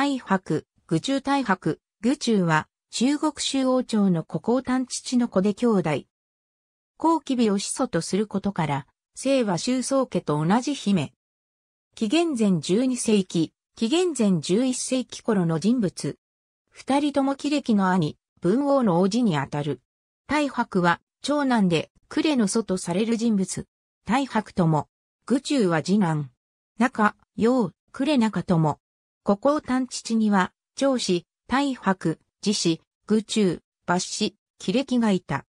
大白、愚中大白、愚中は、中国州王朝の古皇丹父の子で兄弟。後期日を始祖とすることから、姓は周宗家と同じ姫。紀元前12世紀、紀元前11世紀頃の人物。二人とも奇歴の兄、文王の王子にあたる。大白は、長男で、呉の祖とされる人物。大白とも、愚中は次男。中、陽、呉中とも、ここを探地には、長子、大白、自子、愚中、抜子、亀歴がいた。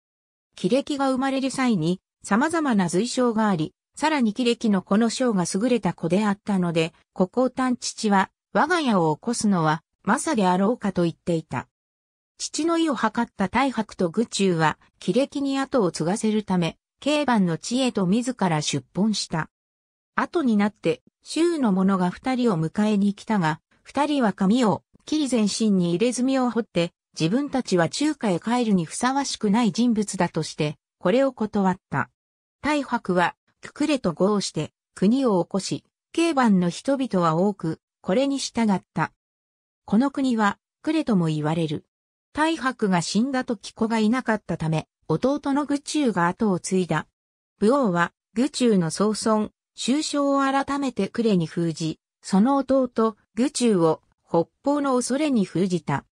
亀歴が生まれる際に、様々な随章があり、さらに亀歴のこの章が優れた子であったので、ここを探地は、我が家を起こすのは、まさであろうかと言っていた。父の意を図った大白と愚中は、亀歴に後を継がせるため、慶番の地へと自ら出奔した。後になって、周の者が二人を迎えに来たが、二人は髪を、木、り全身に入れ墨を掘って、自分たちは中華へ帰るにふさわしくない人物だとして、これを断った。大白は、くくれと合して、国を起こし、刑番の人々は多く、これに従った。この国は、くれとも言われる。大白が死んだ時子がいなかったため、弟の愚忠が後を継いだ。武王は、愚忠の総孫、終章を改めてくれに封じ、その弟、愚中を北方の恐れに封じた。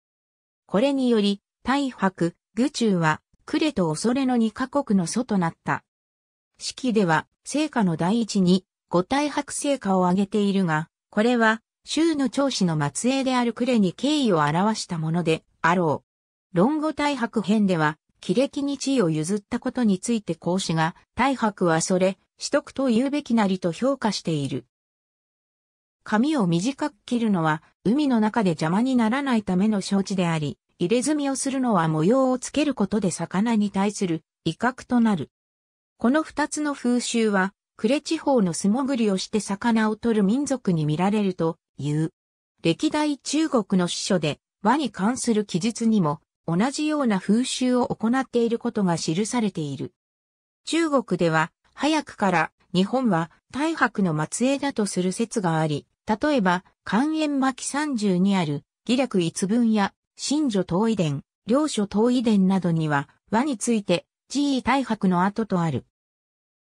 これにより、大白、愚中は、呉と恐れの2カ国の祖となった。式では、聖火の第一に、五大白聖火を挙げているが、これは、州の長子の末裔である呉に敬意を表したものであろう。論語大白編では、亀歴に地位を譲ったことについて孔子が、大白はそれ、取得と言うべきなりと評価している。髪を短く切るのは、海の中で邪魔にならないための承知であり、入れ墨をするのは模様をつけることで魚に対する威嚇となる。この二つの風習は、呉地方の素潜りをして魚を取る民族に見られるという。歴代中国の司書で、和に関する記述にも、同じような風習を行っていることが記されている。中国では、早くから日本は大白の末裔だとする説があり、例えば、肝炎巻30にある、義略一文や、新女東遺伝、領書東遺伝などには、和について、G 大白の跡とある。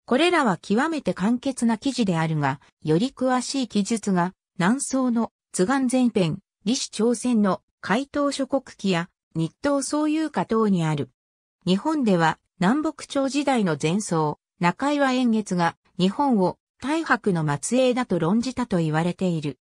これらは極めて簡潔な記事であるが、より詳しい記述が、南宋の津岸前編、李氏朝鮮の海東諸国記や日東総有下等にある。日本では南北朝時代の前奏、中岩円月が日本を大白の末裔だと論じたと言われている。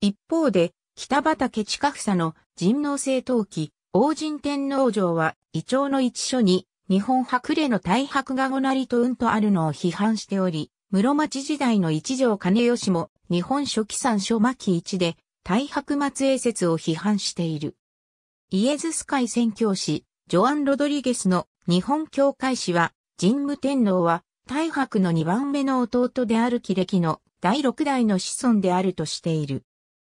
一方で、北畠近房の人王政陶記、王神天皇城は、胃腸の一書に、日本白礼の大白がごなりとうんとあるのを批判しており、室町時代の一条金吉も、日本初期三書末期一で、大白末裔説を批判している。イエズス会宣教師、ジョアン・ロドリゲスの日本教会史は、神武天皇は、大白の2番目の弟である喜歴の第六代の子孫であるとしている。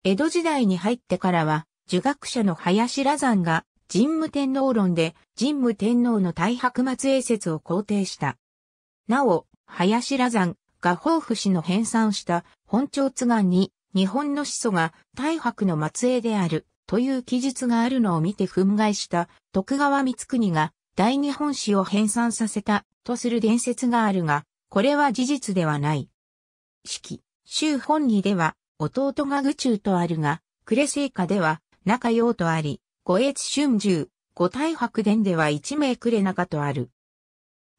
江戸時代に入ってからは、儒学者の林羅山が神武天皇論で神武天皇の大白末英説を肯定した。なお、林羅山が宝府氏の編纂した本朝津願に日本の始祖が大白の末裔であるという記述があるのを見て憤慨した徳川光国が大日本史を編纂させたとする伝説があるが、これは事実ではない。式、周本義では、弟が愚中とあるが、暮れ聖火では、中うとあり、五越春秋、五大白伝では一名暮れ中とある。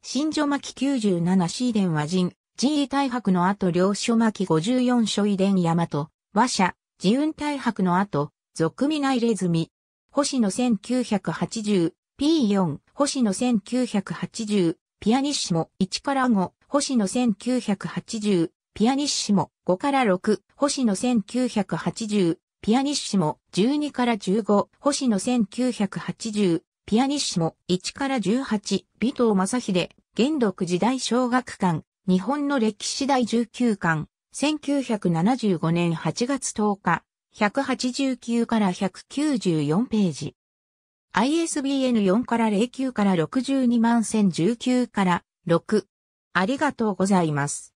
新書巻九十七四伝は人、人位大白の後両書巻十四書遺伝大和、和社、自運大白の後、俗見内れずみ。星野九百八十、p 4星野1980、ピアニッシモ1から5、星野1980、ピアニッシモ5から6、星野1980、ピアニッシモ12から15、星野1980、ピアニッシモ1から18、尾藤正秀、元禄時代小学館、日本の歴史第19巻、1975年8月10日、189から194ページ。ISBN 4から09から62万1019から6。ありがとうございます。